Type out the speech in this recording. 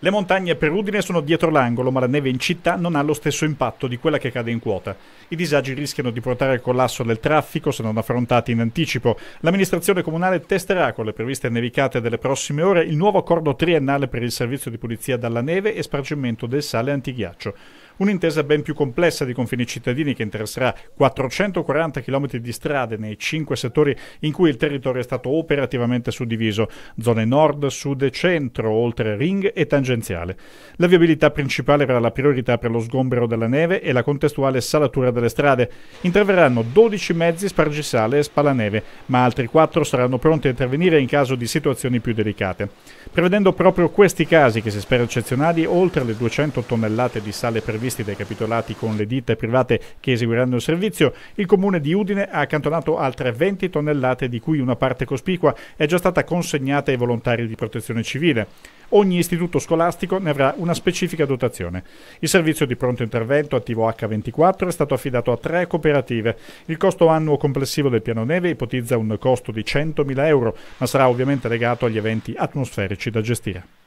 Le montagne per Udine sono dietro l'angolo, ma la neve in città non ha lo stesso impatto di quella che cade in quota. I disagi rischiano di portare al collasso del traffico se non affrontati in anticipo. L'amministrazione comunale testerà con le previste nevicate delle prossime ore il nuovo accordo triennale per il servizio di pulizia dalla neve e spargimento del sale antighiaccio. Un'intesa ben più complessa di confini cittadini che interesserà 440 km di strade nei cinque settori in cui il territorio è stato operativamente suddiviso, zone nord, sud e centro, oltre ring e tangenziale. La viabilità principale avrà la priorità per lo sgombero della neve e la contestuale salatura delle strade. Interverranno 12 mezzi spargisale e spalaneve, ma altri 4 saranno pronti a intervenire in caso di situazioni più delicate. Prevedendo proprio questi casi, che si spera eccezionali, oltre le 200 tonnellate di sale previste professionisti capitolati con le ditte private che eseguiranno il servizio, il comune di Udine ha accantonato altre 20 tonnellate di cui una parte cospicua è già stata consegnata ai volontari di protezione civile. Ogni istituto scolastico ne avrà una specifica dotazione. Il servizio di pronto intervento attivo H24 è stato affidato a tre cooperative. Il costo annuo complessivo del piano neve ipotizza un costo di 100.000 euro, ma sarà ovviamente legato agli eventi atmosferici da gestire.